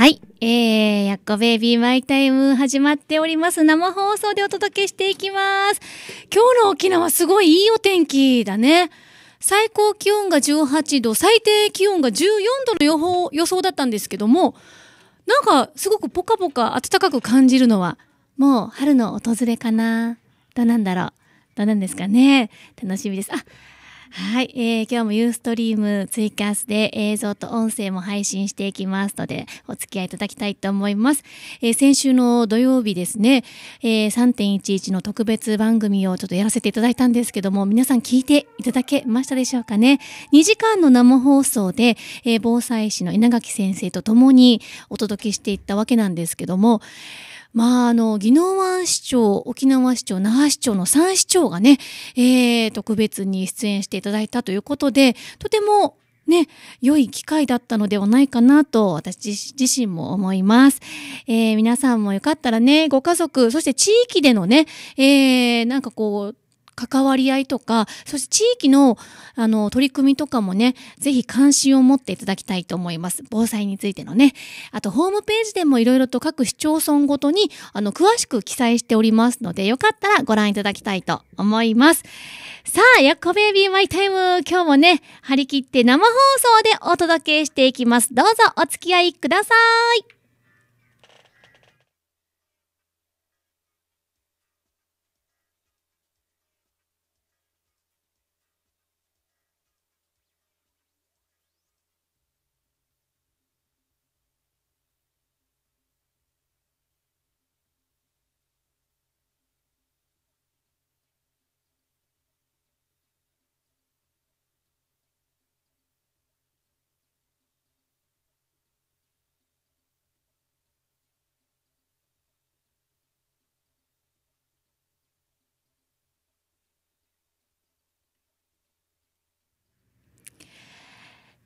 はい。えー、やっこベイビーマイタイム始まっております。生放送でお届けしていきます。今日の沖縄すごいいいお天気だね。最高気温が18度、最低気温が14度の予報、予想だったんですけども、なんかすごくポカポカ暖かく感じるのは、もう春の訪れかな。どうなんだろう。どうなんですかね。楽しみです。あ、はい、えー、今日もユーストリームツイキャスで映像と音声も配信していきますので、お付き合いいただきたいと思います。えー、先週の土曜日ですね、えー、3.11の特別番組をちょっとやらせていただいたんですけども、皆さん聞いていただけましたでしょうかね。2時間の生放送で、えー、防災士の稲垣先生と共にお届けしていったわけなんですけども、まあ、あの、宜野湾市長、沖縄市長、那覇市長の3市長がね、えー、特別に出演していただいたということで、とてもね、良い機会だったのではないかなと私自身も思います。えー、皆さんもよかったらね、ご家族、そして地域でのね、えー、なんかこう、関わり合いとか、そして地域の、あの、取り組みとかもね、ぜひ関心を持っていただきたいと思います。防災についてのね。あと、ホームページでもいろいろと各市町村ごとに、あの、詳しく記載しておりますので、よかったらご覧いただきたいと思います。さあ、ヤッこベイビーマイタイム、今日もね、張り切って生放送でお届けしていきます。どうぞお付き合いください。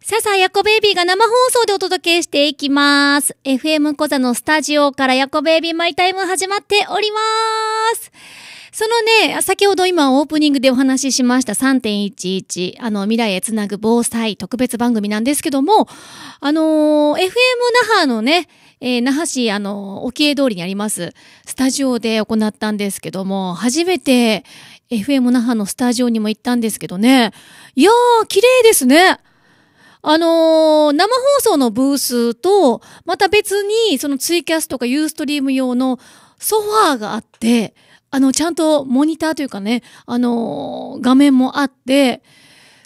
さあやこベイビーが生放送でお届けしていきます。FM 小座のスタジオからやこベイビーマイタイム始まっております。そのね、先ほど今オープニングでお話ししました3.11、あの、未来へつなぐ防災特別番組なんですけども、あのー、FM 那覇のね、えー、那覇市、あの、沖江通りにあります、スタジオで行ったんですけども、初めて FM 那覇のスタジオにも行ったんですけどね、いやー、綺麗ですね。あのー、生放送のブースと、また別に、そのツイキャスとかユーストリーム用のソファーがあって、あの、ちゃんとモニターというかね、あのー、画面もあって、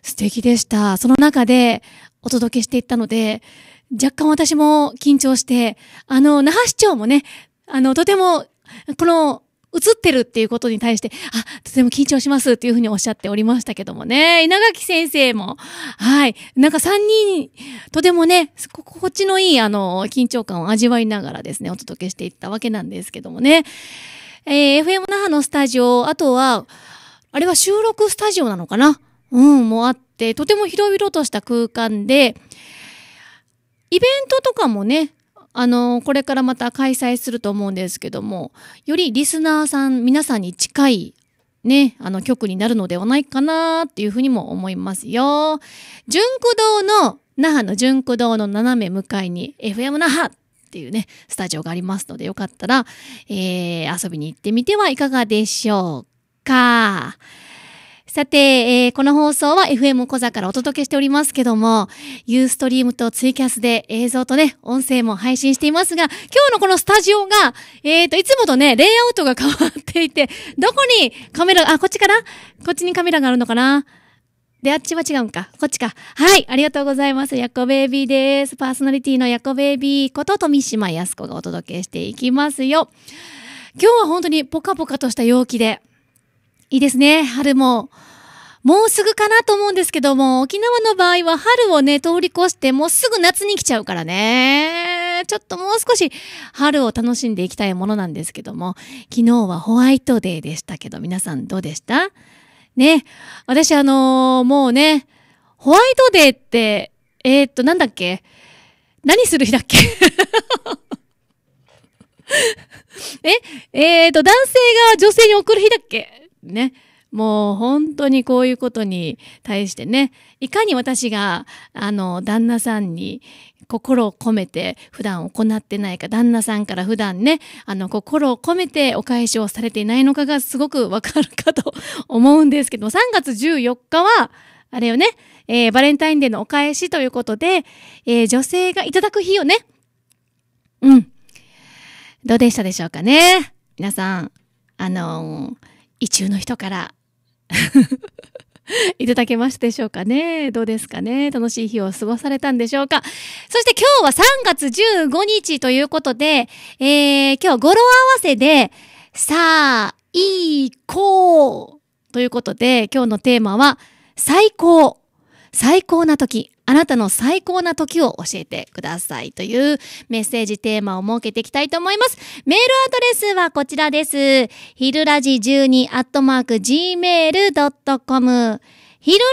素敵でした。その中でお届けしていったので、若干私も緊張して、あの、那覇市長もね、あの、とても、この映ってるっていうことに対して、あ、とても緊張しますっていうふうにおっしゃっておりましたけどもね。稲垣先生も、はい。なんか3人、とてもね、心地のいい、あの、緊張感を味わいながらですね、お届けしていったわけなんですけどもね。えー、FM 那覇のスタジオ、あとは、あれは収録スタジオなのかなうん、もあって、とても広々とした空間で、イベントとかもね、あの、これからまた開催すると思うんですけども、よりリスナーさん、皆さんに近いね、あの曲になるのではないかなっていうふうにも思いますよ。純駆動の、那覇の純駆動の斜め向かいに FM 那覇っていうね、スタジオがありますので、よかったら、えー、遊びに行ってみてはいかがでしょうか。さて、えー、この放送は FM 小座からお届けしておりますけども、ユーストリームとツイキャスで映像とね、音声も配信していますが、今日のこのスタジオが、えー、と、いつもとね、レイアウトが変わっていて、どこにカメラ、あ、こっちかなこっちにカメラがあるのかなで、あっちは違うんか。こっちか。はい。ありがとうございます。ヤコベイビーです。パーソナリティのヤコベイビーこと富島康子がお届けしていきますよ。今日は本当にポカポカとした陽気で、いいですね、春も。もうすぐかなと思うんですけども、沖縄の場合は春をね、通り越してもうすぐ夏に来ちゃうからね。ちょっともう少し春を楽しんでいきたいものなんですけども、昨日はホワイトデーでしたけど、皆さんどうでしたね、私あのー、もうね、ホワイトデーって、えー、っと、なんだっけ何する日だっけ ええー、っと、男性が女性に送る日だっけね。もう本当にこういうことに対してね、いかに私が、あの、旦那さんに心を込めて普段行ってないか、旦那さんから普段ね、あの、心を込めてお返しをされていないのかがすごくわかるかと 思うんですけど3月14日は、あれよね、えー、バレンタインデーのお返しということで、えー、女性がいただく日をね。うん。どうでしたでしょうかね。皆さん、あのー意中の人から いただけましたでしょうかねどうですかね楽しい日を過ごされたんでしょうかそして今日は3月15日ということで、えー、今日語呂合わせで、さあ、いこうということで、今日のテーマは、最高最高な時あなたの最高な時を教えてくださいというメッセージテーマを設けていきたいと思います。メールアドレスはこちらです。ひるらじ12アットマーク gmail.com ひるら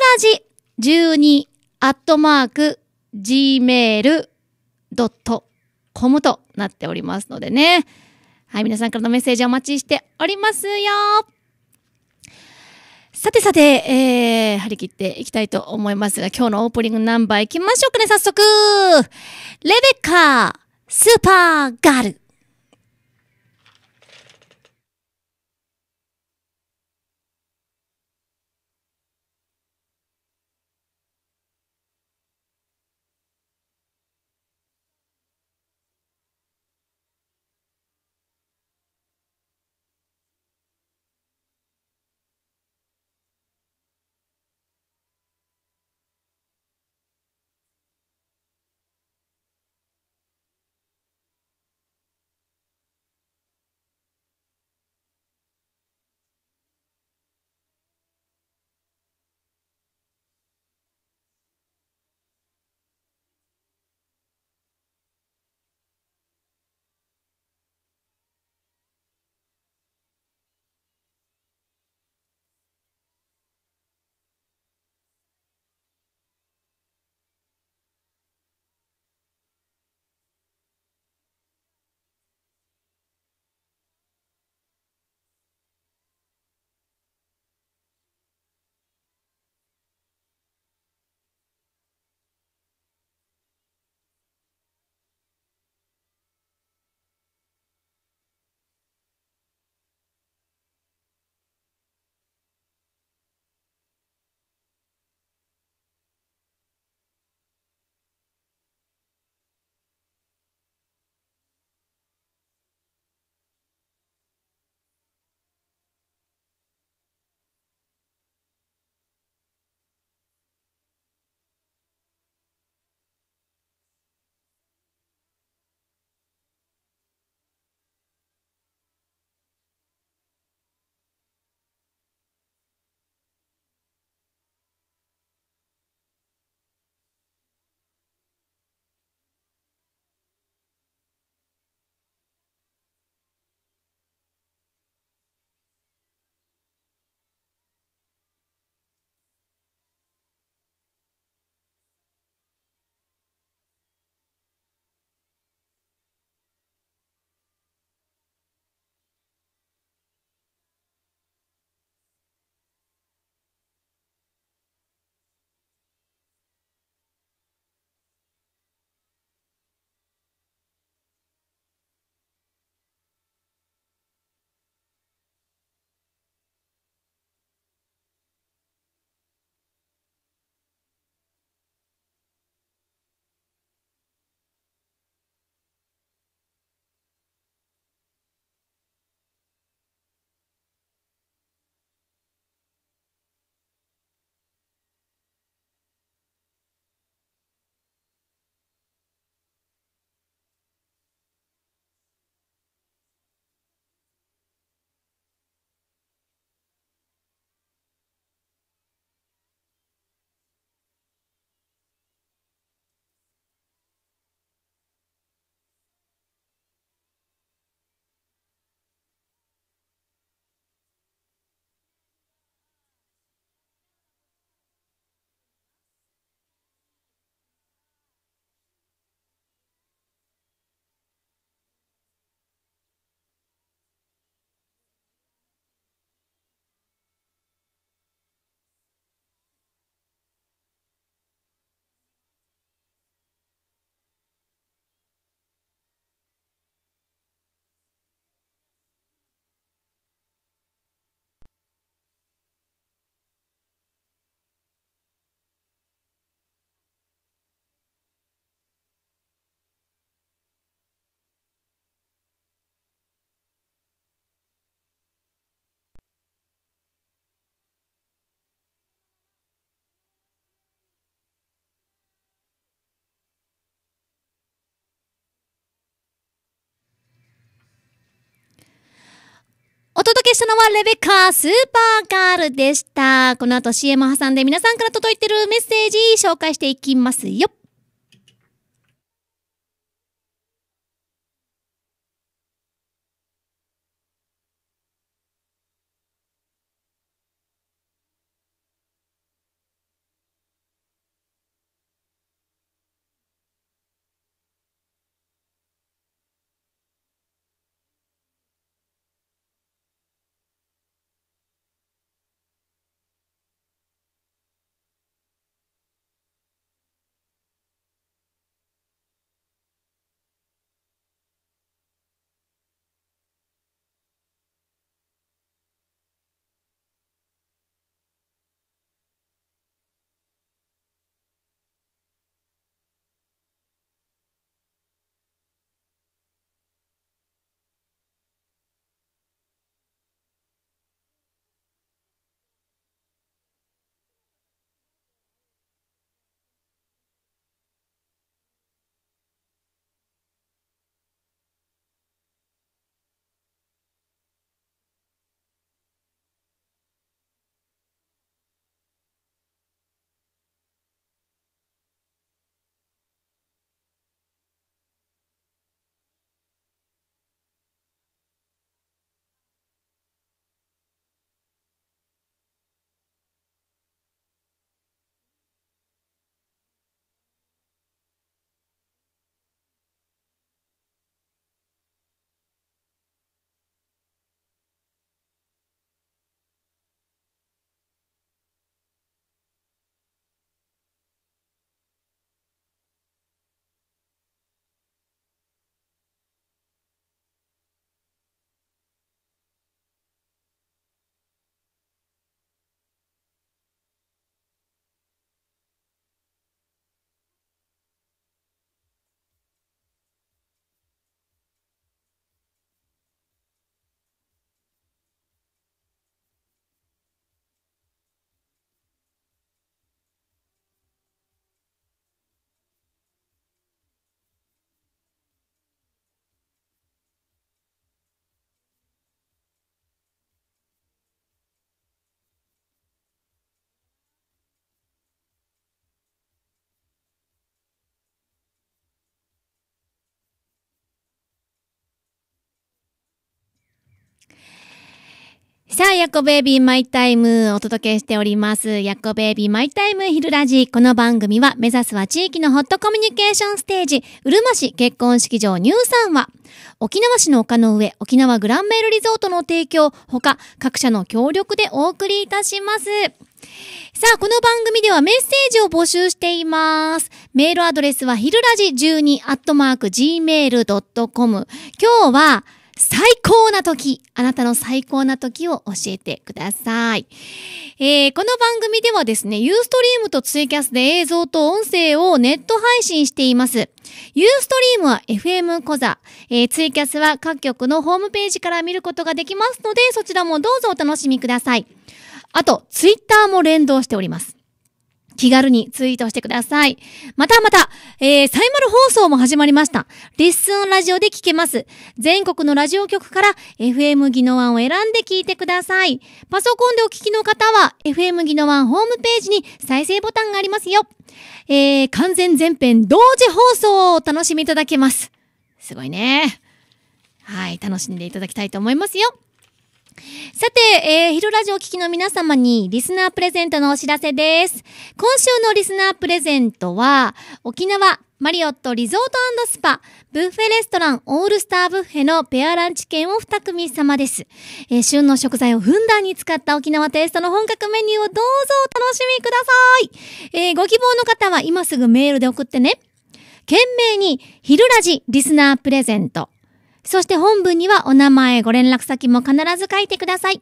じ12アットマーク gmail.com となっておりますのでね。はい、皆さんからのメッセージお待ちしておりますよ。さてさて、えー、張り切っていきたいと思いますが、今日のオープニングナンバーいきましょうかね、早速レベッカースーパーガールしたのはレベッカースーパーガールでした。この後 CM 挟んで皆さんから届いてるメッセージ紹介していきますよ。さあ、やコこベイビーマイタイムお届けしております。やコこベイビーマイタイム昼ラジ。この番組は目指すは地域のホットコミュニケーションステージ、うるま市結婚式場ニューサンは、沖縄市の丘の上、沖縄グランメールリゾートの提供、ほか各社の協力でお送りいたします。さあ、この番組ではメッセージを募集しています。メールアドレスはひるらじ12アットマーク gmail.com。今日は、最高な時、あなたの最高な時を教えてください。えー、この番組ではですね、ユーストリームとツイキャスで映像と音声をネット配信しています。ユーストリームは FM 小座、えー、ツイキャスは各局のホームページから見ることができますので、そちらもどうぞお楽しみください。あと、ツイッターも連動しております。気軽にツイートしてください。またまた、えー、サイマル放送も始まりました。レッスンラジオで聞けます。全国のラジオ局から FM ノワンを選んで聞いてください。パソコンでお聞きの方は FM ノワンホームページに再生ボタンがありますよ。えー、完全全編同時放送をお楽しみいただけます。すごいね。はい、楽しんでいただきたいと思いますよ。さて、えー、ヒラジオ聴きの皆様にリスナープレゼントのお知らせです。今週のリスナープレゼントは、沖縄マリオットリゾートスパ、ブッフェレストランオールスターブッフェのペアランチ券を2組様です。えー、旬の食材をふんだんに使った沖縄テイストの本格メニューをどうぞお楽しみください。えー、ご希望の方は今すぐメールで送ってね。懸命に、ヒルラジリスナープレゼントそして本文にはお名前、ご連絡先も必ず書いてください。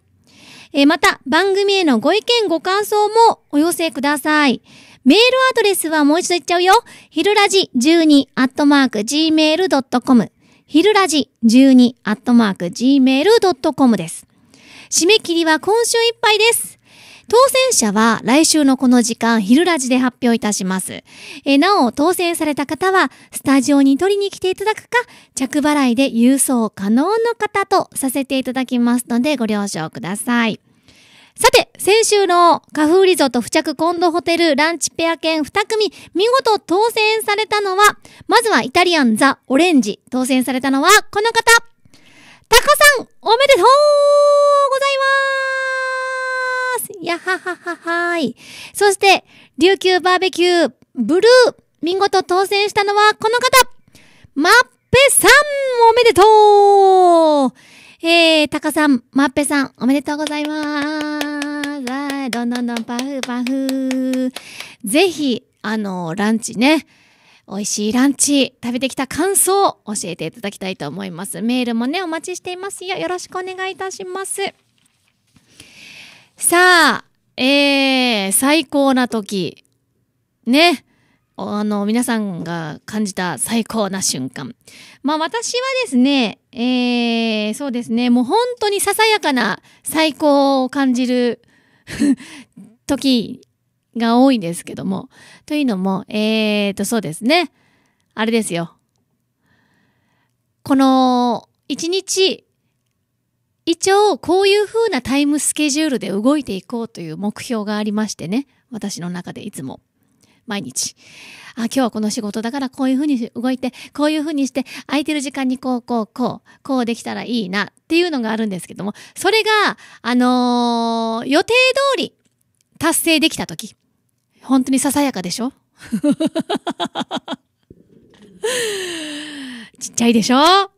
えー、また、番組へのご意見、ご感想もお寄せください。メールアドレスはもう一度言っちゃうよ。ひるらじ12アットマーク gmail.com。ひるらじ12アットマーク gmail.com です。締め切りは今週いっぱいです。当選者は来週のこの時間、昼ラジで発表いたします。えなお、当選された方は、スタジオに取りに来ていただくか、着払いで郵送可能の方とさせていただきますので、ご了承ください。さて、先週の花ーリゾート付着コンドホテルランチペア券2組、見事当選されたのは、まずはイタリアンザ・オレンジ、当選されたのはこの方、タカさん、おめでとうございますやははははい。そして、琉球バーベキュー、ブルー、見事当選したのはこの方まっぺさんおめでとうえー、たかさん、まっぺさん、おめでとうございます。どんどんどんパフパフ。ぜひ、あの、ランチね。美味しいランチ食べてきた感想を教えていただきたいと思います。メールもね、お待ちしていますよ。よろしくお願いいたします。さあ、えー、最高な時。ね。あの、皆さんが感じた最高な瞬間。まあ私はですね、えー、そうですね、もう本当にささやかな最高を感じる 時が多いんですけども。というのも、えーと、そうですね。あれですよ。この、一日、一応、こういう風なタイムスケジュールで動いていこうという目標がありましてね。私の中でいつも。毎日。あ、今日はこの仕事だからこういう風に動いて、こういう風にして、空いてる時間にこう、こう、こう、こうできたらいいなっていうのがあるんですけども、それが、あのー、予定通り達成できた時。本当にささやかでしょ ちっちゃいでしょ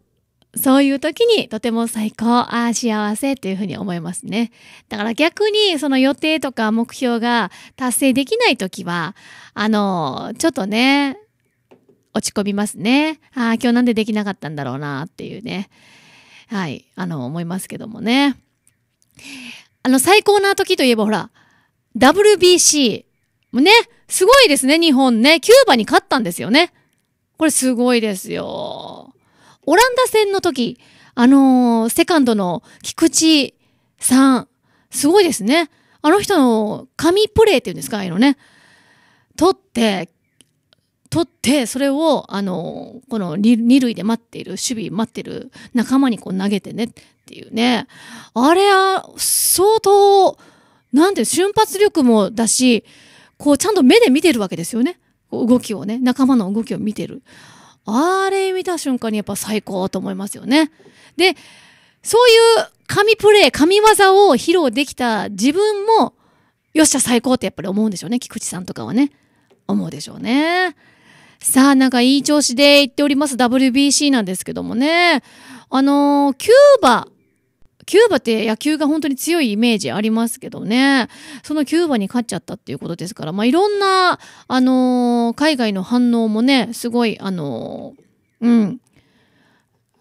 そういう時にとても最高、ああ、幸せっていうふうに思いますね。だから逆にその予定とか目標が達成できない時は、あの、ちょっとね、落ち込みますね。ああ、今日なんでできなかったんだろうなっていうね。はい、あの、思いますけどもね。あの、最高な時といえばほら、WBC。ね、すごいですね、日本ね。キューバに勝ったんですよね。これすごいですよ。オランダ戦の時、あのー、セカンドの菊池さん、すごいですね。あの人の神プレイっていうんですか、ああいうのね。取って、取って、それを、あのー、この二塁で待っている、守備待ってる仲間にこう投げてねっていうね。あれは、相当、なんて、瞬発力もだし、こうちゃんと目で見てるわけですよね。動きをね、仲間の動きを見てる。あれ見た瞬間にやっぱ最高と思いますよね。で、そういう神プレイ、神技を披露できた自分も、よっしゃ最高ってやっぱり思うんでしょうね。菊池さんとかはね。思うでしょうね。さあ、なんかいい調子で言っております WBC なんですけどもね。あのー、キューバキューバって野球が本当に強いイメージありますけどね、そのキューバに勝っちゃったっていうことですから、まあ、いろんな、あのー、海外の反応もね、すごい、あのー、うん、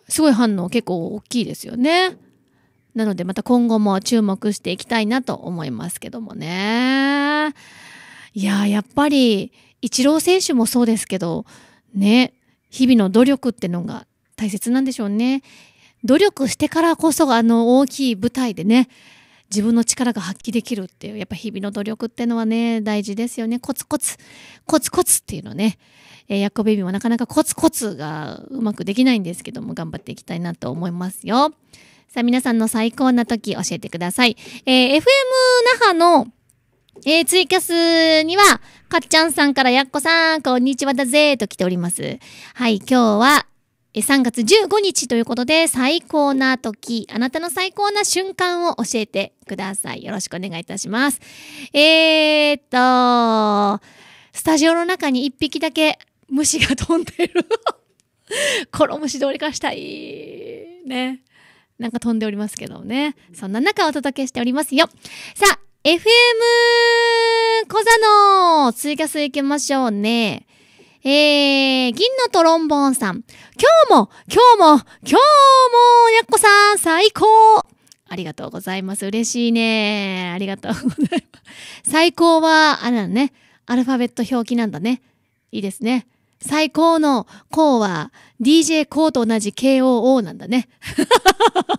すごい反応結構大きいですよね。なので、また今後も注目していきたいなと思いますけどもね。いややっぱり、イチロー選手もそうですけど、ね、日々の努力ってのが大切なんでしょうね。努力してからこそあの大きい舞台でね自分の力が発揮できるっていうやっぱ日々の努力ってのはね大事ですよねコツコツコツコツっていうのね、えー、ヤッコベビーもなかなかコツコツがうまくできないんですけども頑張っていきたいなと思いますよさあ皆さんの最高な時教えてください、えー、FM 那覇のえー、ツイキャスには、かっちゃんさんからやっこさん、こんにちはだぜーと来ております。はい、今日は、3月15日ということで、最高な時、あなたの最高な瞬間を教えてください。よろしくお願いいたします。えー、っと、スタジオの中に1匹だけ虫が飛んでる。この虫どりかしたい。ね。なんか飛んでおりますけどね。そんな中お届けしておりますよ。さあ、FM 小座のツイキャス行きましょうね。えー、銀のトロンボーンさん。今日も、今日も、今日も、やっこさん、最高ありがとうございます。嬉しいね。ありがとうございます。最高は、あれだね。アルファベット表記なんだね。いいですね。最高のうは DJ うと同じ KOO なんだね。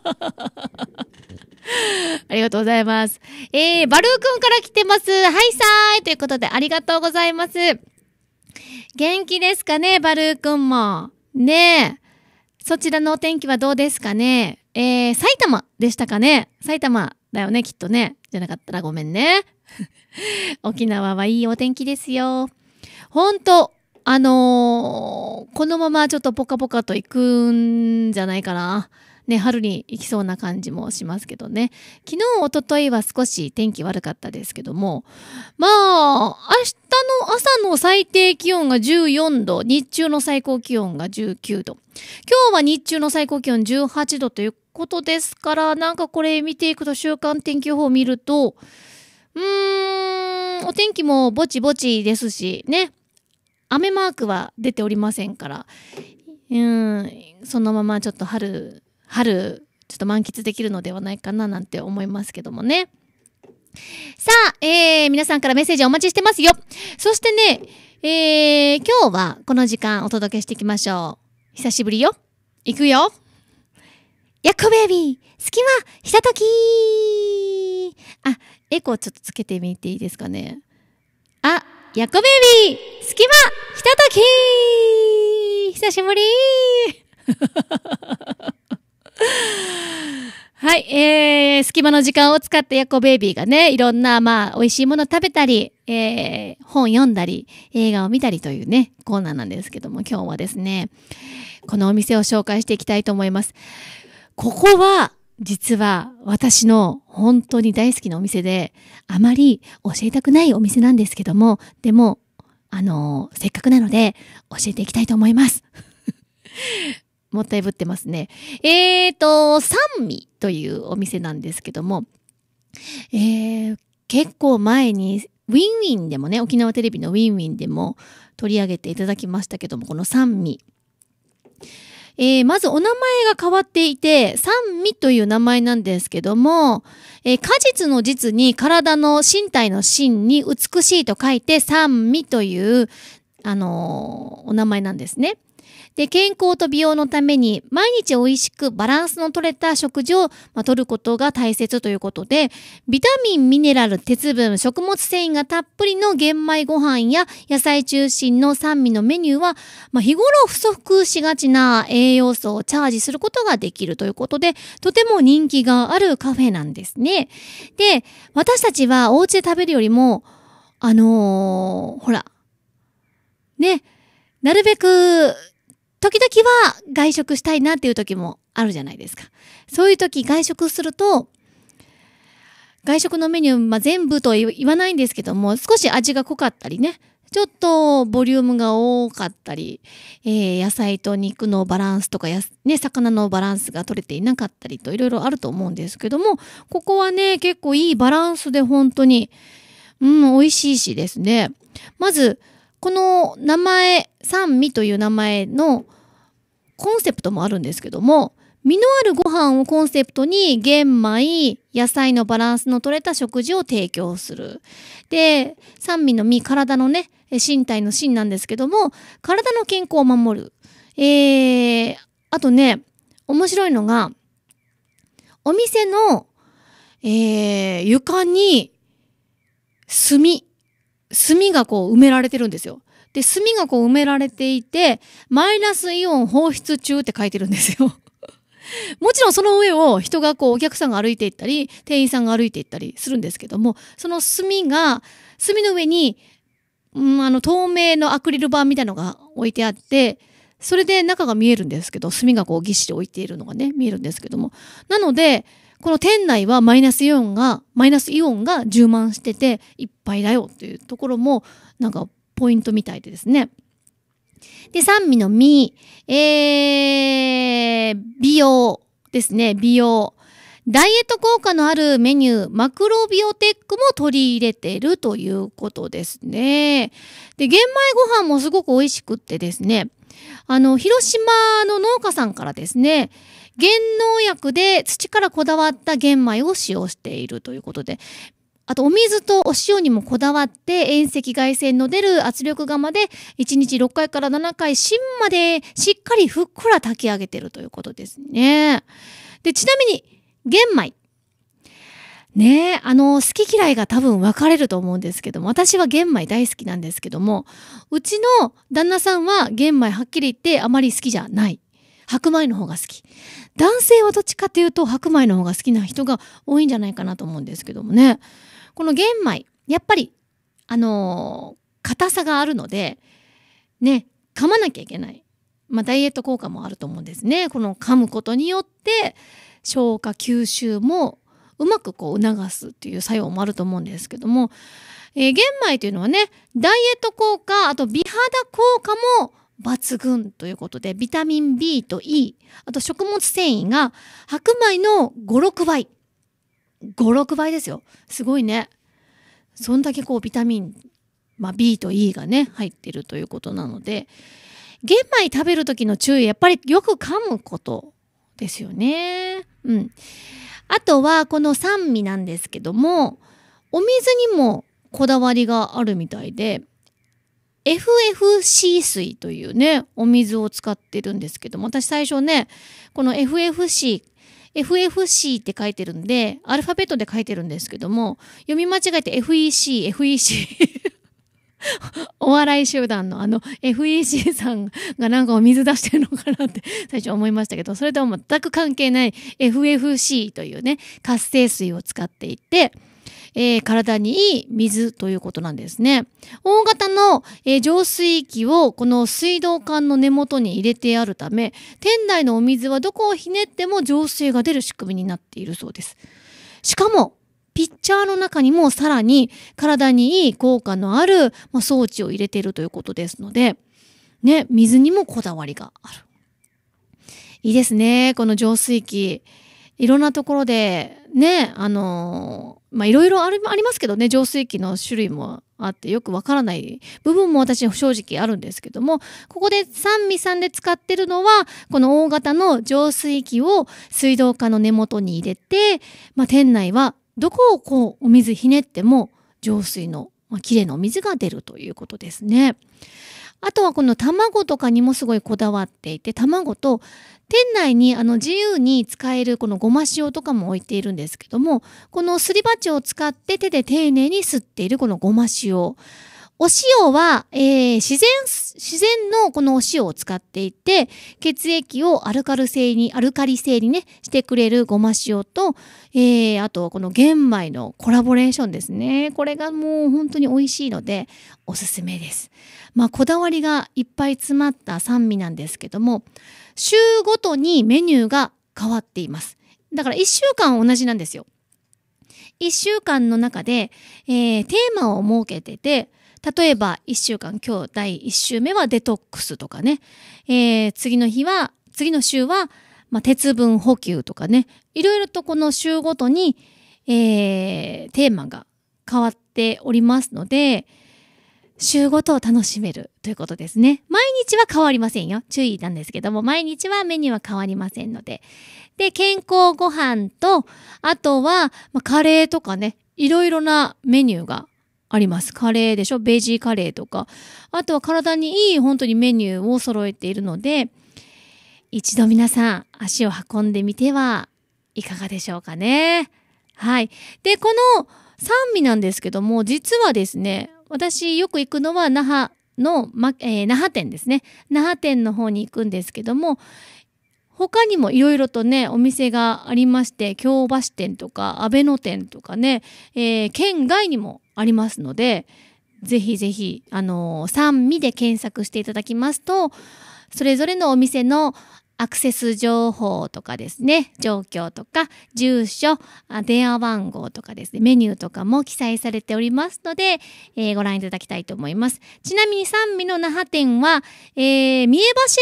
ありがとうございます。えー、バルー君から来てます。はいさーいということでありがとうございます。元気ですかね、バルー君も。ねえ。そちらのお天気はどうですかねえー、埼玉でしたかね埼玉だよね、きっとね。じゃなかったらごめんね。沖縄はいいお天気ですよ。ほんと、あのー、このままちょっとポカポカと行くんじゃないかな。ね、春に行きそうな感じもしますけどね。昨日、一昨日は少し天気悪かったですけども、まあ、明日の朝の最低気温が14度、日中の最高気温が19度。今日は日中の最高気温18度ということですから、なんかこれ見ていくと週間天気予報を見ると、うーん、お天気もぼちぼちですし、ね。雨マークは出ておりませんから、うん、そのままちょっと春春ちょっと満喫できるのではないかななんて思いますけどもね。さあ、えー、皆さんからメッセージお待ちしてますよ。そしてね、えー、今日はこの時間お届けしていきましょう。久しぶりよ。行くよ。ヤコベイビー、隙間、ひたときあ、エコーちょっとつけてみていいですかね。あ、ヤコベイビー、隙間、ひたとき久しぶりーはい、えー、隙間の時間を使ってヤコベイビーがね、いろんな、まあ、美味しいもの食べたり、えー、本読んだり、映画を見たりというね、コーナーなんですけども、今日はですね、このお店を紹介していきたいと思います。ここは、実は私の本当に大好きなお店で、あまり教えたくないお店なんですけども、でも、あのー、せっかくなので、教えていきたいと思います。もったいぶってますね。えーと、三味というお店なんですけども、えー、結構前にウィンウィンでもね、沖縄テレビのウィンウィンでも取り上げていただきましたけども、この三味。えー、まずお名前が変わっていて、三味という名前なんですけども、えー、果実の実に体の身体の芯に美しいと書いて三味という、あのー、お名前なんですね。で、健康と美容のために毎日美味しくバランスの取れた食事を、まあ、取ることが大切ということで、ビタミン、ミネラル、鉄分、食物繊維がたっぷりの玄米ご飯や野菜中心の酸味のメニューは、まあ、日頃不足しがちな栄養素をチャージすることができるということで、とても人気があるカフェなんですね。で、私たちはお家で食べるよりも、あのー、ほら、ね、なるべく時々は外食したいなっていう時もあるじゃないですか。そういう時外食すると、外食のメニュー、まあ、全部とは言わないんですけども、少し味が濃かったりね、ちょっとボリュームが多かったり、えー、野菜と肉のバランスとかや、ね、魚のバランスが取れていなかったりといろいろあると思うんですけども、ここはね、結構いいバランスで本当に、うん、美味しいしですね。まず、この名前、三味という名前のコンセプトもあるんですけども、身のあるご飯をコンセプトに玄米、野菜のバランスの取れた食事を提供する。で、三味の身、体のね、身体の芯なんですけども、体の健康を守る。えー、あとね、面白いのが、お店の、えー、床に、炭、炭がこう埋められてるんですよ。で、炭がこう埋められていて、マイナスイオン放出中って書いてるんですよ。もちろんその上を人がこうお客さんが歩いていったり、店員さんが歩いていったりするんですけども、その炭が、炭の上に、うん、あの透明のアクリル板みたいのが置いてあって、それで中が見えるんですけど、炭がこうぎっしり置いているのがね、見えるんですけども。なので、この店内はマイナスイオンが、マイナスイオンが充満してていっぱいだよというところも、なんかポイントみたいでですね。で、三味のみ、えー、美容ですね、美容。ダイエット効果のあるメニュー、マクロビオテックも取り入れているということですね。で、玄米ご飯もすごく美味しくってですね、あの、広島の農家さんからですね、原農薬で土からこだわった玄米を使用しているということで、あと、お水とお塩にもこだわって、遠赤外線の出る圧力釜で、1日6回から7回、芯までしっかりふっくら炊き上げてるということですね。で、ちなみに、玄米。ねえ、あの、好き嫌いが多分分かれると思うんですけども、私は玄米大好きなんですけども、うちの旦那さんは玄米はっきり言ってあまり好きじゃない。白米の方が好き。男性はどっちかというと白米の方が好きな人が多いんじゃないかなと思うんですけどもね。この玄米、やっぱり、あのー、硬さがあるので、ね、噛まなきゃいけない。まあ、ダイエット効果もあると思うんですね。この噛むことによって、消化吸収もうまくこう促すっていう作用もあると思うんですけども、えー、玄米というのはねダイエット効果あと美肌効果も抜群ということで、ビタミン B と E、あと食物繊維が白米の5、6倍。5、6倍ですよ。すごいね。そんだけこうビタミン、まあ、B と E がね、入ってるということなので、玄米食べるときの注意、やっぱりよく噛むことですよね。うん。あとは、この酸味なんですけども、お水にもこだわりがあるみたいで、FFC 水というね、お水を使ってるんですけども、私最初ね、この FFC、FFC って書いてるんで、アルファベットで書いてるんですけども、読み間違えて FEC、FEC お笑い集団のあの FEC さんがなんかお水出してるのかなって最初思いましたけど、それとは全く関係ない FFC というね、活性水を使っていて、えー、体にいい水ということなんですね。大型の、えー、浄水器をこの水道管の根元に入れてあるため、店内のお水はどこをひねっても浄水が出る仕組みになっているそうです。しかも、ピッチャーの中にもさらに体にいい効果のある、まあ、装置を入れているということですので、ね、水にもこだわりがある。いいですね、この浄水器。いろんなところでねあのー、まあいろいろありますけどね浄水器の種類もあってよくわからない部分も私正直あるんですけどもここで三味さんで使ってるのはこの大型の浄水器を水道管の根元に入れて、まあ、店内はどこをこうお水ひねっても浄水の、まあ、きれいなお水が出るということですね。あとはこの卵とかにもすごいこだわっていて卵と店内にあの自由に使えるこのごま塩とかも置いているんですけどもこのすり鉢を使って手で丁寧にすっているこのごま塩お塩は、えー、自然、自然のこのお塩を使っていて、血液をアルカル性に、アルカリ性にね、してくれるごま塩と、えー、あとこの玄米のコラボレーションですね。これがもう本当に美味しいので、おすすめです。まあ、こだわりがいっぱい詰まった酸味なんですけども、週ごとにメニューが変わっています。だから1週間同じなんですよ。1週間の中で、えー、テーマを設けてて、例えば1週間今日第1週目はデトックスとかね、えー、次の日は次の週は、まあ、鉄分補給とかねいろいろとこの週ごとに、えー、テーマが変わっておりますので週ごとを楽しめるということですね。毎日は変わりませんよ。注意なんですけども、毎日はメニューは変わりませんので。で、健康ご飯と、あとは、まあ、カレーとかね、いろいろなメニューがあります。カレーでしょベージーカレーとか。あとは体にいい本当にメニューを揃えているので、一度皆さん足を運んでみてはいかがでしょうかね。はい。で、この三味なんですけども、実はですね、私よく行くのは那覇の、まえー、那覇店ですね。那覇店の方に行くんですけども、他にもいろいろとね、お店がありまして、京橋店とか、安倍野店とかね、えー、県外にもありますので、ぜひぜひ、あのー、三味で検索していただきますと、それぞれのお店のアクセス情報とかですね、状況とか、住所、電話番号とかですね、メニューとかも記載されておりますので、えー、ご覧いただきたいと思います。ちなみに三味の那覇店は、えー、三重橋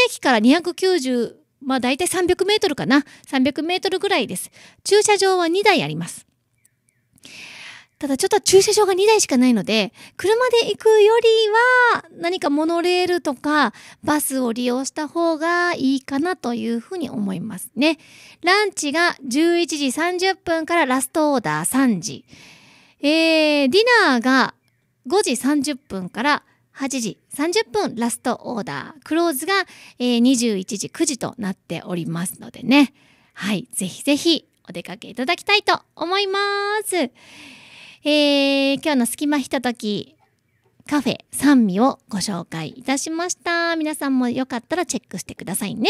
駅から290まあ大体300メートルかな。300メートルぐらいです。駐車場は2台あります。ただちょっと駐車場が2台しかないので、車で行くよりは何かモノレールとかバスを利用した方がいいかなというふうに思いますね。ランチが11時30分からラストオーダー3時。えー、ディナーが5時30分から8時。30分ラストオーダークローズが、えー、21時9時となっておりますのでねはいぜひぜひお出かけいただきたいと思います、えー、今日の隙間ひとときカフェ三味をご紹介いたしました皆さんもよかったらチェックしてくださいね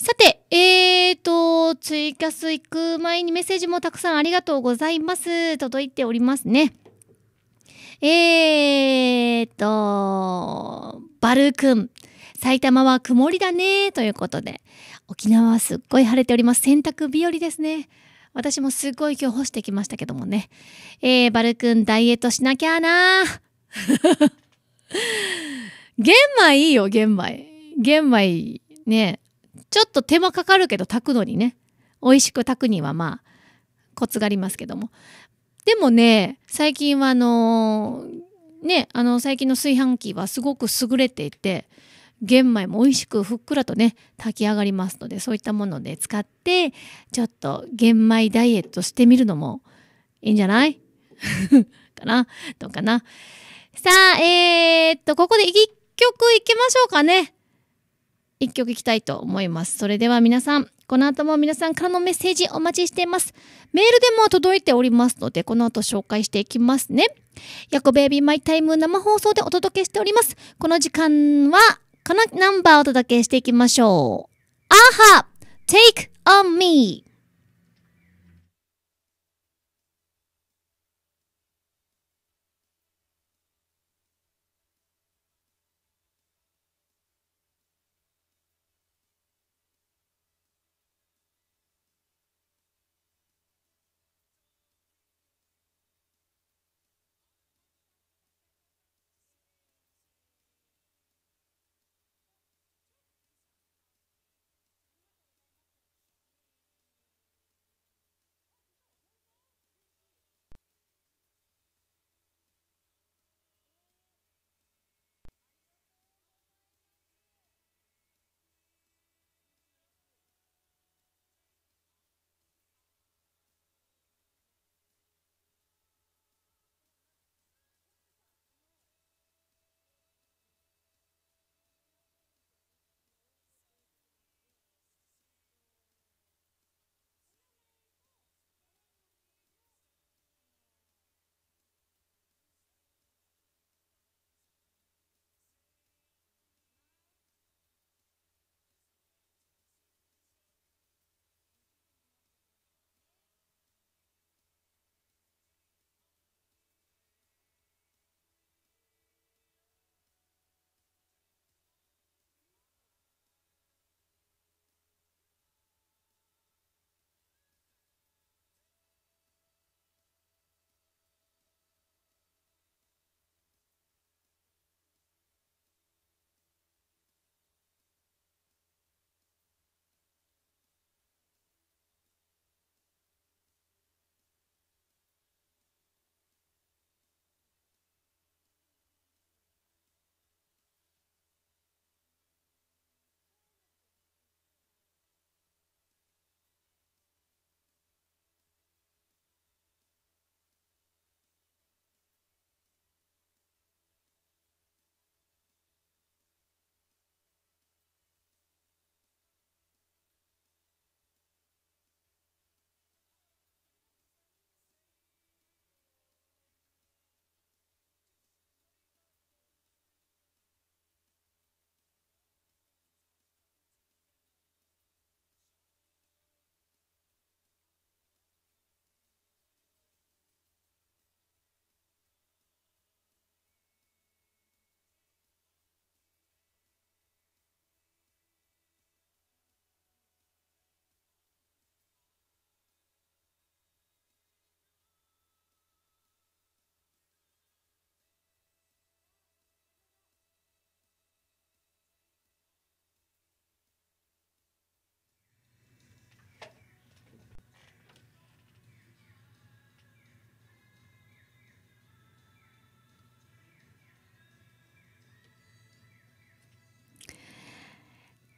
さて、えーと、ツイキャス行く前にメッセージもたくさんありがとうございます。届いておりますね。えーと、バルくん。埼玉は曇りだねということで、沖縄はすっごい晴れております。洗濯日和ですね。私もすっごい今日干してきましたけどもね。えー、バル君、ダイエットしなきゃな 玄米いいよ、玄米。玄米、ね。ちょっと手間かかるけど炊くのにね。美味しく炊くにはまあ、コツがありますけども。でもね、最近はあのー、ね、あの、最近の炊飯器はすごく優れていて、玄米も美味しくふっくらとね炊き上がりますのでそういったもので使ってちょっと玄米ダイエットしてみるのもいいんじゃない かなどうかなさあえー、っとここで1曲いきましょうかね1曲いきたいと思いますそれでは皆さんこの後も皆さんからのメッセージお待ちしています。メールでも届いておりますので、この後紹介していきますね。ヤコベイビーマイタイム生放送でお届けしております。この時間は、このナンバーをお届けしていきましょう。アハ !Take on me!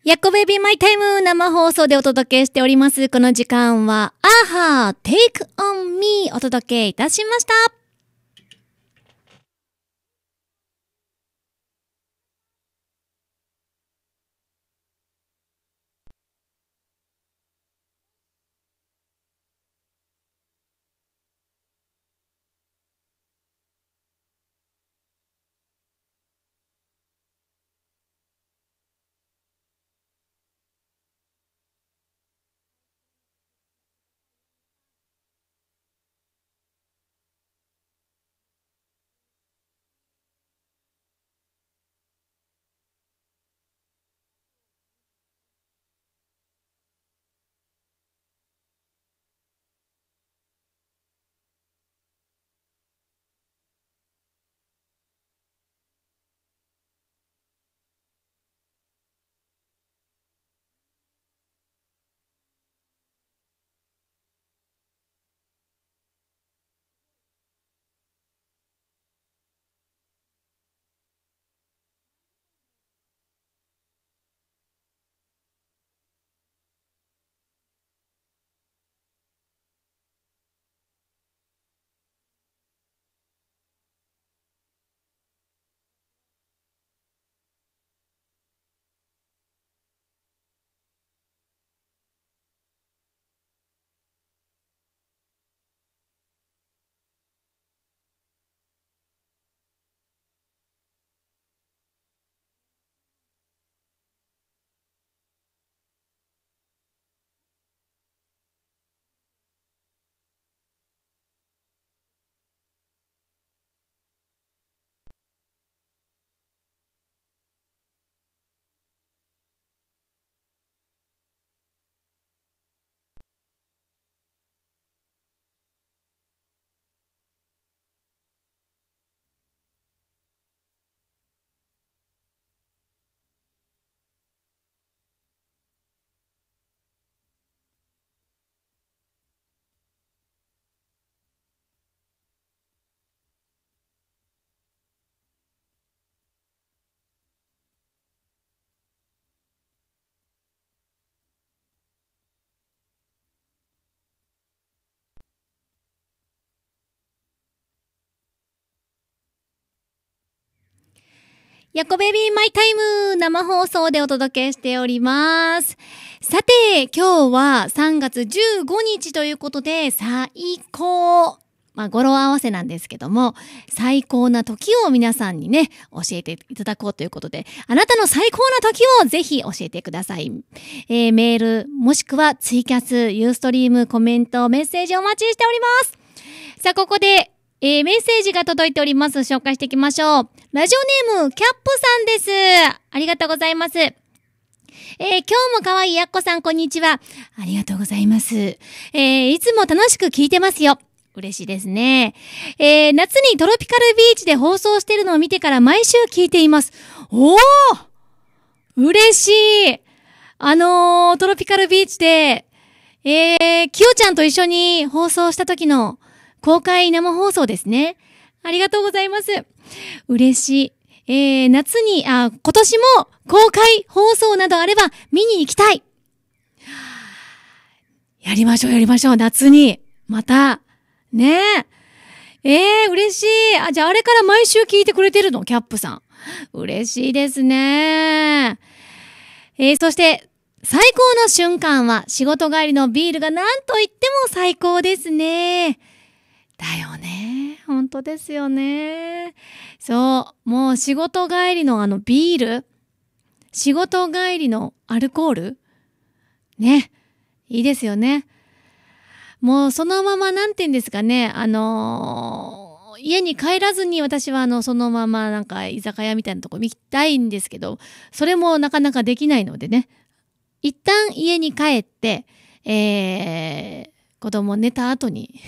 ヤコベビーマイタイム生放送でお届けしております。この時間は、アーハーテイクオンミーお届けいたしました。ヤコベビーマイタイム生放送でお届けしております。さて、今日は3月15日ということで、最高。まあ、語呂合わせなんですけども、最高な時を皆さんにね、教えていただこうということで、あなたの最高な時をぜひ教えてください。えー、メール、もしくはツイキャス、ユーストリーム、コメント、メッセージお待ちしております。さあ、ここで、えー、メッセージが届いております。紹介していきましょう。ラジオネーム、キャッポさんです。ありがとうございます。えー、今日も可愛いやっこさん、こんにちは。ありがとうございます。えー、いつも楽しく聞いてますよ。嬉しいですね。えー、夏にトロピカルビーチで放送してるのを見てから毎週聞いています。おー嬉しいあのー、トロピカルビーチで、えー、きよちゃんと一緒に放送した時の公開生放送ですね。ありがとうございます。嬉しい。えー、夏に、あ、今年も公開放送などあれば見に行きたい。やりましょう、やりましょう、夏に。また、ねえ。えー、嬉しい。あ、じゃああれから毎週聞いてくれてるのキャップさん。嬉しいですね。えー、そして、最高の瞬間は仕事帰りのビールが何と言っても最高ですね。だよね。本当ですよね。そう、もう仕事帰りのあのビール、仕事帰りのアルコール、ね、いいですよね。もうそのままなんて言うんですかね、あのー、家に帰らずに私はあの、そのままなんか居酒屋みたいなとこ行きたいんですけど、それもなかなかできないのでね。一旦家に帰って、えー、子供寝た後に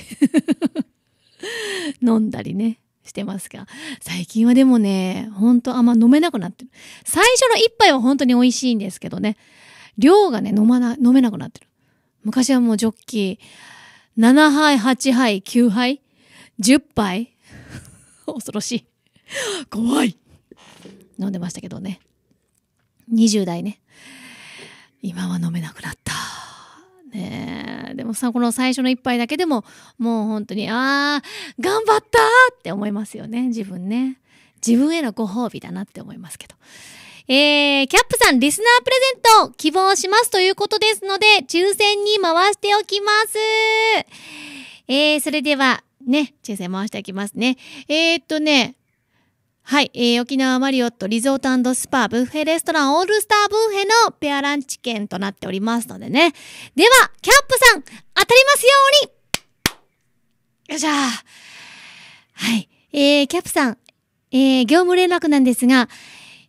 飲んだりね、してますが、最近はでもね、ほんとあんま飲めなくなってる。最初の一杯は本当に美味しいんですけどね、量がね、飲まな、飲めなくなってる。昔はもうジョッキー、7杯、8杯、9杯、10杯。恐ろしい。怖い。飲んでましたけどね。20代ね。今は飲めなくなっねえ、でもさ、この最初の一杯だけでも、もう本当に、ああ、頑張ったって思いますよね、自分ね。自分へのご褒美だなって思いますけど。えー、キャップさん、リスナープレゼント希望しますということですので、抽選に回しておきます。えー、それでは、ね、抽選回しておきますね。えー、っとね、はい、えー、沖縄マリオットリゾートスパブッフェレストランオールスターブッフェのペアランチ券となっておりますのでね。では、キャップさん、当たりますようによっしゃはい、えー、キャップさん、えー、業務連絡なんですが、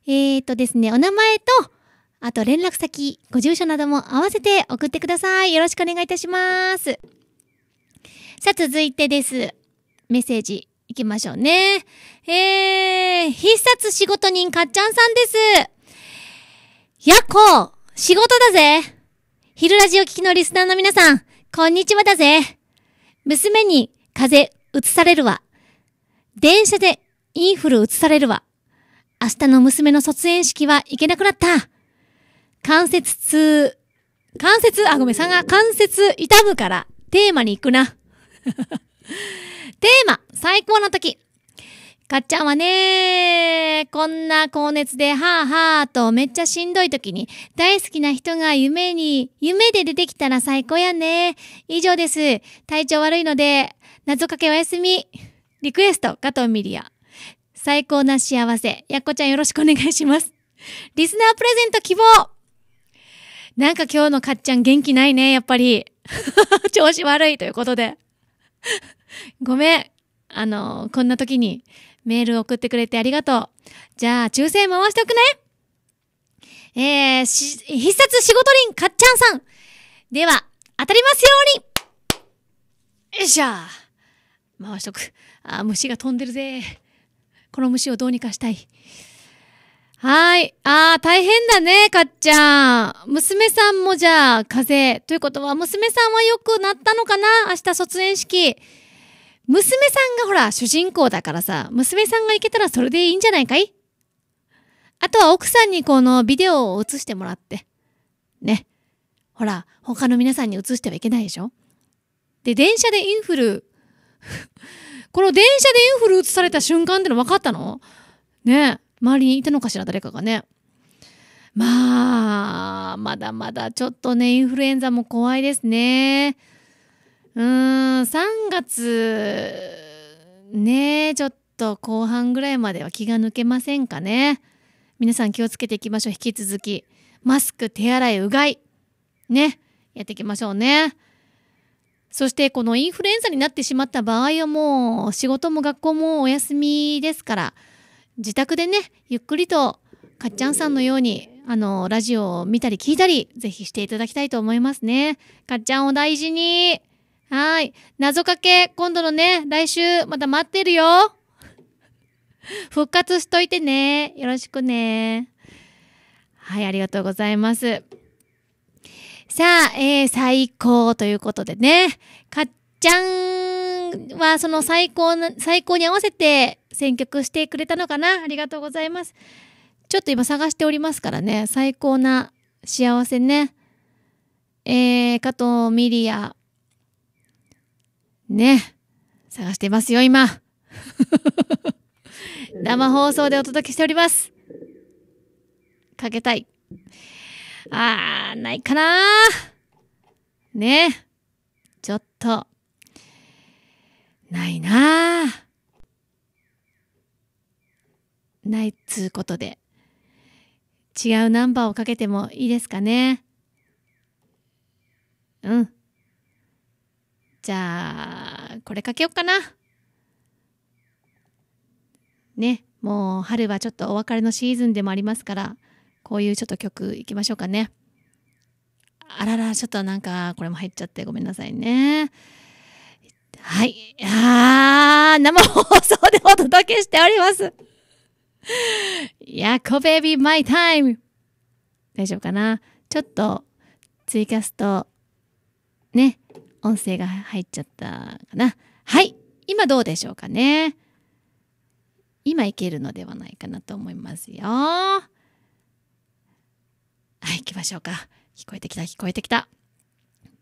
えー、っとですね、お名前と、あと連絡先、ご住所なども合わせて送ってください。よろしくお願いいたします。さあ、続いてです。メッセージ、いきましょうね。えー、必殺仕事人かっちゃんさんです。やっこ仕事だぜ昼ラジオ聞きのリスナーの皆さん、こんにちはだぜ娘に風邪移されるわ。電車でインフル移されるわ。明日の娘の卒園式は行けなくなった。関節痛、関節、あ、ごめん、さんが関節痛むから、テーマに行くな。テーマ、最高の時。かっちゃんはね、こんな高熱で、はあはあとめっちゃしんどい時に、大好きな人が夢に、夢で出てきたら最高やね。以上です。体調悪いので、謎かけおやすみ。リクエスト、加藤ミリア。最高な幸せ。やっこちゃんよろしくお願いします。リスナープレゼント希望なんか今日のかっちゃん元気ないね、やっぱり。調子悪いということで。ごめん。あの、こんな時にメール送ってくれてありがとう。じゃあ、抽選回しておくね。えー、し、必殺仕事人、かっちゃんさん。では、当たりますようによいしょ回しとく。あ、虫が飛んでるぜ。この虫をどうにかしたい。はい。ああ、大変だね、かっちゃん。娘さんもじゃあ、風邪。ということは、娘さんは良くなったのかな明日卒園式。娘さんがほら、主人公だからさ、娘さんが行けたらそれでいいんじゃないかいあとは奥さんにこのビデオを映してもらって。ね。ほら、他の皆さんに映してはいけないでしょで、電車でインフル この電車でインフル映された瞬間っての分かったのね周りにいたのかしら誰かがね。まあ、まだまだちょっとね、インフルエンザも怖いですね。うん3月ねちょっと後半ぐらいまでは気が抜けませんかね皆さん気をつけていきましょう引き続きマスク手洗いうがいねやっていきましょうねそしてこのインフルエンザになってしまった場合はもう仕事も学校もお休みですから自宅でねゆっくりとかっちゃんさんのようにあのラジオを見たり聞いたりぜひしていただきたいと思いますねかっちゃんを大事にはい。謎かけ、今度のね、来週、また待ってるよ。復活しといてね。よろしくね。はい、ありがとうございます。さあ、えー、最高ということでね。かっちゃんは、その最高な、最高に合わせて選曲してくれたのかなありがとうございます。ちょっと今探しておりますからね。最高な幸せね。えー、加藤ミリア、ね、探してますよ、今。生放送でお届けしております。かけたい。あー、ないかなね。ちょっと、ないなないっつうことで、違うナンバーをかけてもいいですかね。うん。じゃあ、これかけようかな。ね、もう春はちょっとお別れのシーズンでもありますから、こういうちょっと曲いきましょうかね。あらら、ちょっとなんか、これも入っちゃってごめんなさいね。はい。あー、生放送でお届けしております。やコベビーマイタイム大丈夫かなちょっと、ツイキャスト、ね、音声が入っちゃったかな。はい。今どうでしょうかね。今いけるのではないかなと思いますよ。はい、行きましょうか。聞こえてきた、聞こえてきた。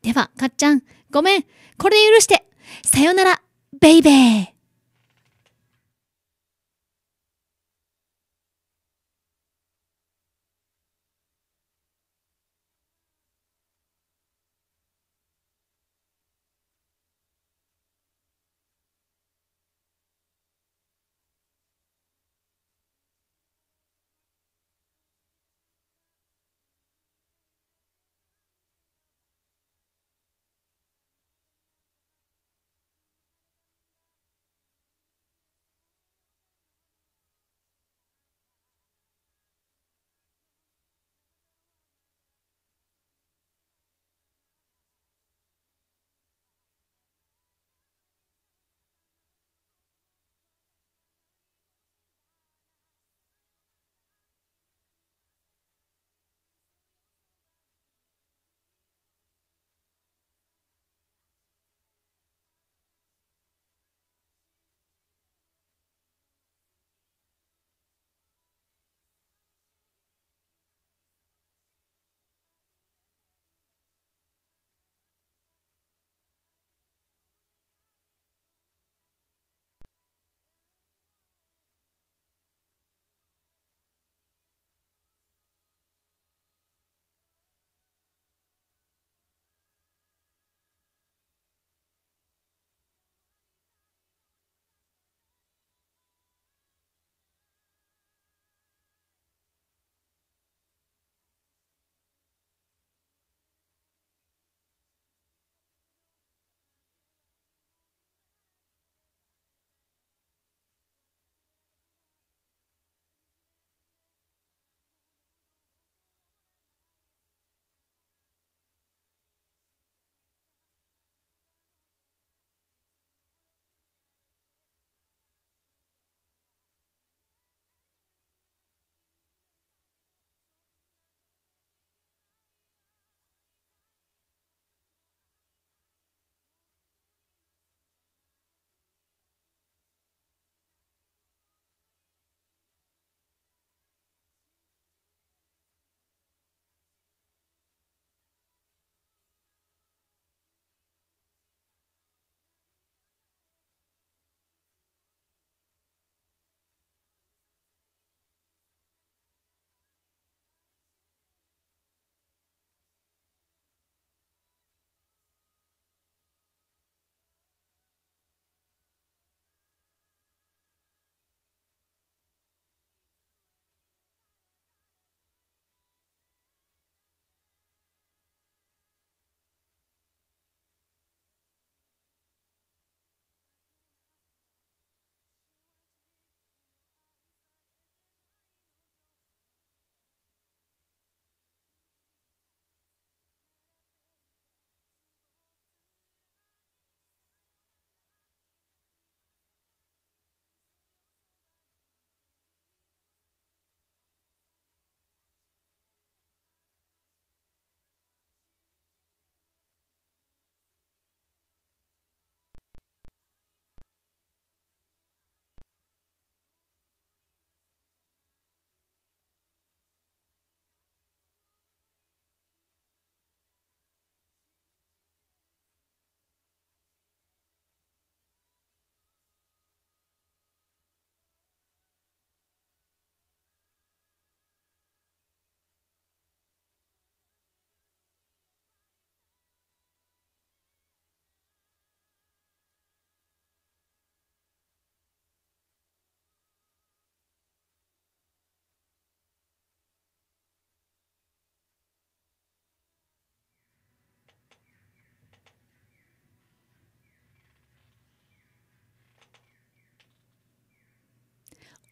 では、かっちゃん、ごめん。これで許して。さよなら、ベイベー。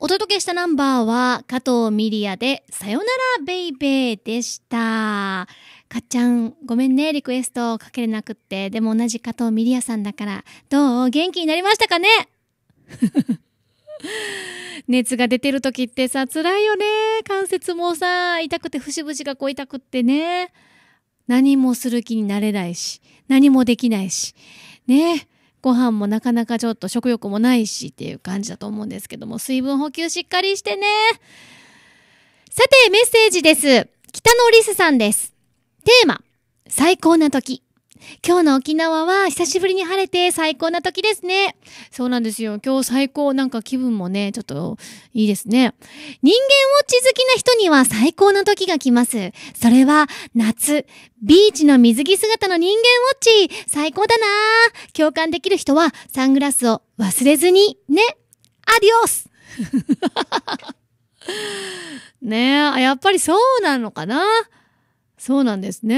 お届けしたナンバーは加藤ミリアでさよならベイベーでした。かっちゃん、ごめんね、リクエストかけれなくって。でも同じ加藤ミリアさんだから、どう元気になりましたかね 熱が出てる時ってさ、辛いよね。関節もさ、痛くて節々がこう痛くってね。何もする気になれないし、何もできないし。ねご飯もなかなかちょっと食欲もないしっていう感じだと思うんですけども、水分補給しっかりしてね。さて、メッセージです。北野リスさんです。テーマ、最高な時。今日の沖縄は久しぶりに晴れて最高な時ですね。そうなんですよ。今日最高、なんか気分もね、ちょっといいですね。人間ウォッチ好きな人には最高な時が来ます。それは夏、ビーチの水着姿の人間ウォッチ、最高だな共感できる人はサングラスを忘れずに、ね。アディオス ねえ、やっぱりそうなのかなそうなんですね。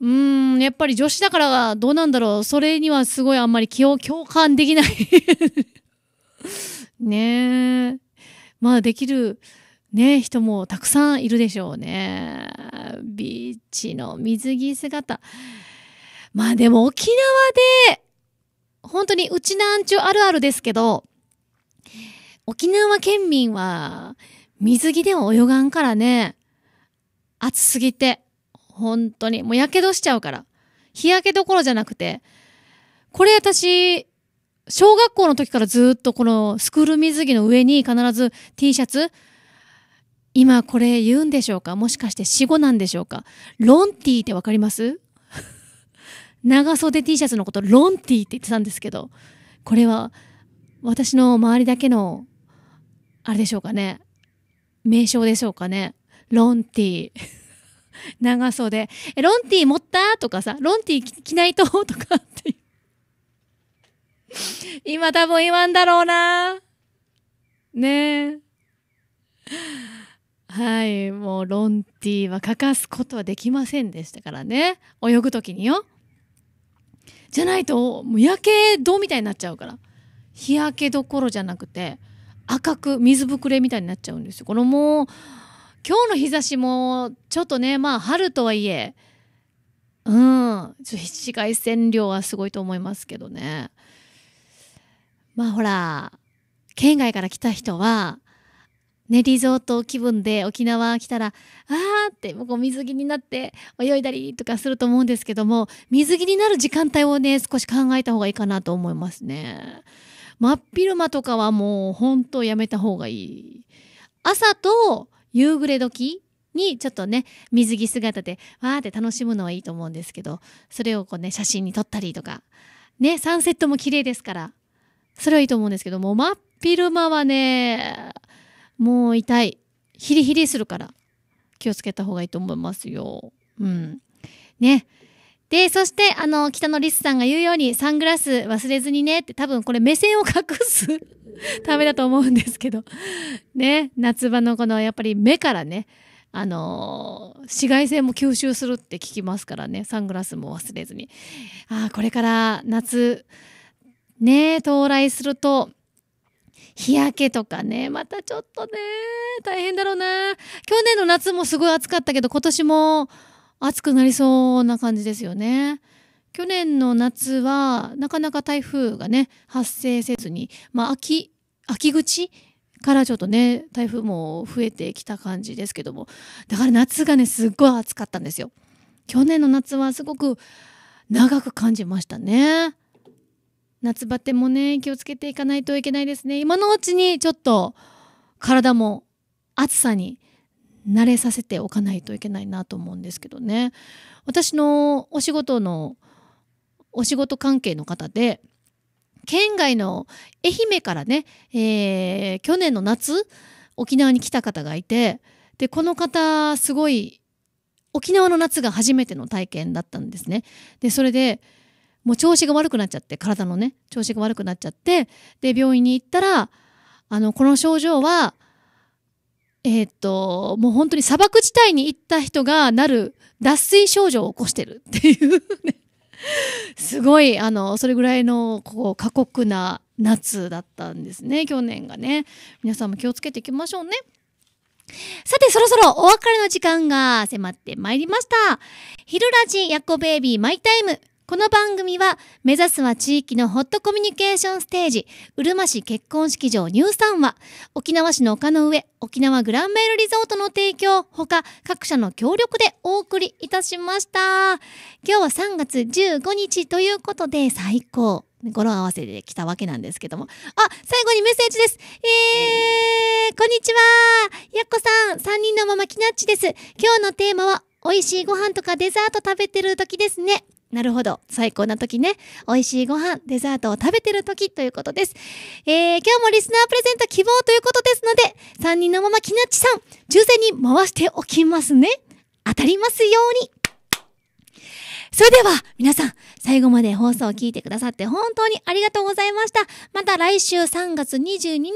うん、やっぱり女子だからどうなんだろう。それにはすごいあんまり気を共感できない ねえ。まあできる、ね、人もたくさんいるでしょうね。ビーチの水着姿。まあでも沖縄で、本当にうちなんちゅうあるあるですけど、沖縄県民は水着では泳がんからね。暑すぎて。本当に。もうやけどしちゃうから。日焼けどころじゃなくて、これ私、小学校の時からずっとこのスクール水着の上に必ず T シャツ、今これ言うんでしょうかもしかして死後なんでしょうかロンティーってわかります 長袖 T シャツのことロンティーって言ってたんですけど、これは私の周りだけの、あれでしょうかね名称でしょうかねロンティー。長袖。え、ロンティー持ったとかさ、ロンティー着ないととかって今多分言わんだろうな。ねえ。はい、もうロンティーは欠かすことはできませんでしたからね。泳ぐときによ。じゃないと、もう焼けどみたいになっちゃうから。日焼けどころじゃなくて、赤く水ぶくれみたいになっちゃうんですよ。このもう、今日の日差しもちょっとねまあ春とはいえうん紫外線量はすごいと思いますけどねまあほら県外から来た人はね、リゾート気分で沖縄来たら、あーって、もう水着になって泳いだりとかすると思うんですけども、水着になる時間帯をね、少し考えた方がいいかなと思いますね。真っ昼間とかはもう、ほんとやめた方がいい。朝と夕暮れ時にちょっとね水着姿でわーって楽しむのはいいと思うんですけどそれをこうね写真に撮ったりとかねサンセットも綺麗ですからそれはいいと思うんですけども真っ昼間はねもう痛いヒリヒリするから気をつけた方がいいと思いますよ。うん。ね。で、そして、あの、北野リスさんが言うように、サングラス忘れずにねって、多分これ目線を隠す ためだと思うんですけど、ね、夏場のこの、やっぱり目からね、あのー、紫外線も吸収するって聞きますからね、サングラスも忘れずに。ああ、これから夏、ね、到来すると、日焼けとかね、またちょっとね、大変だろうな。去年の夏もすごい暑かったけど、今年も暑くなりそうな感じですよね。去年の夏はなかなか台風がね発生せずに、まあ、秋秋口からちょっとね台風も増えてきた感じですけどもだから夏がねすっごい暑かったんですよ。去年の夏はすごく長く感じましたね。夏バテもね気をつけていかないといけないですね。今のうちにちょっと体も暑さに慣れさせておかないといけないなと思うんですけどね私のお仕事のお仕事関係の方で県外の愛媛からね、えー、去年の夏沖縄に来た方がいてでこの方すごい沖縄の夏が初めての体験だったんですね。でそれでもう調子が悪くなっちゃって体のね調子が悪くなっちゃってで病院に行ったらあのこの症状はえー、っと、もう本当に砂漠地帯に行った人がなる脱水症状を起こしてるっていうね。すごい、あの、それぐらいの、こう、過酷な夏だったんですね、去年がね。皆さんも気をつけていきましょうね。さて、そろそろお別れの時間が迫ってまいりました。昼ラジヤッコベイビーマイタイム。この番組は、目指すは地域のホットコミュニケーションステージ、うるま市結婚式場ニューサンは、沖縄市の丘の上、沖縄グランメールリゾートの提供、ほか各社の協力でお送りいたしました。今日は3月15日ということで、最高。語呂合わせで来たわけなんですけども。あ、最後にメッセージです。えー、こんにちは。やっこさん、3人のママきなっちです。今日のテーマは、美味しいご飯とかデザート食べてる時ですね。なるほど。最高な時ね。美味しいご飯、デザートを食べてる時ということです。えー、今日もリスナープレゼント希望ということですので、3人のままきなっちさん、抽選に回しておきますね。当たりますように。それでは、皆さん、最後まで放送を聞いてくださって本当にありがとうございました。また来週3月22日に、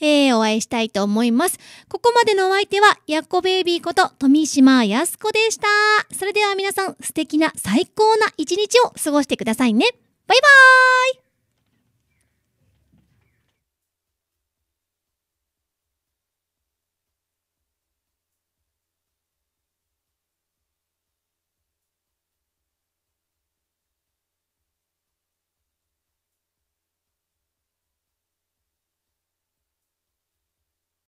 えー、お会いしたいと思います。ここまでのお相手は、やっこベイビーこと富島やすこでした。それでは皆さん、素敵な最高な一日を過ごしてくださいね。バイバーイ